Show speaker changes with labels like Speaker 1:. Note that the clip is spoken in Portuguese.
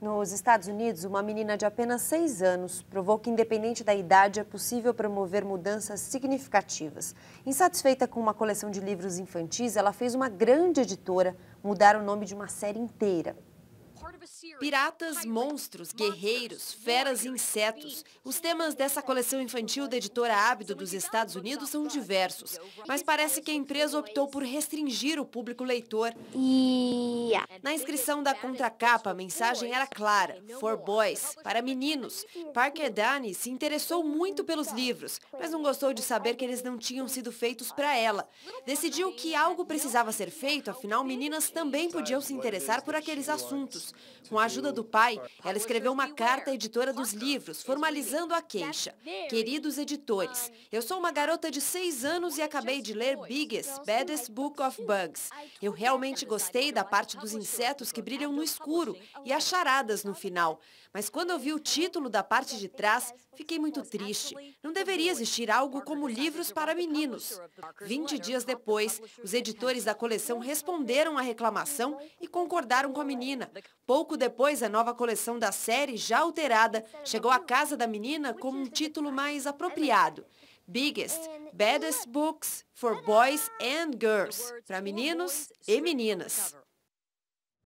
Speaker 1: Nos Estados Unidos, uma menina de apenas seis anos provou que, independente da idade, é possível promover mudanças significativas. Insatisfeita com uma coleção de livros infantis, ela fez uma grande editora mudar o nome de uma série inteira. Piratas, monstros, guerreiros, feras e insetos. Os temas dessa coleção infantil da editora Ábido dos Estados Unidos são diversos, mas parece que a empresa optou por restringir o público leitor. É na inscrição da contracapa, a tipo, mensagem era clara, é for boys, para meninos. Parker Dani se interessou muito pelos livros, mas não gostou de saber que eles não tinham sido feitos para ela. Decidiu que algo precisava ser feito, afinal meninas também podiam se interessar por aqueles assuntos. Com a ajuda do pai, ela escreveu uma carta à editora dos livros, formalizando a queixa. Queridos editores, eu sou uma garota de seis anos e é acabei de ler Biggest, Baddest Book of Bugs. Eu realmente gostei da parte tá dos insetos que brilham no tá escuro e as tá charadas no final. Mas quando eu vi o título da parte de trás, fiquei muito triste. Não deveria existir algo como livros para meninos. Vinte dias depois, os editores da coleção responderam à reclamação e concordaram com a menina. Pouco depois, a nova coleção da série, já alterada, chegou à casa da menina com um título mais apropriado. Biggest, Baddest Books for Boys and Girls, para meninos e meninas.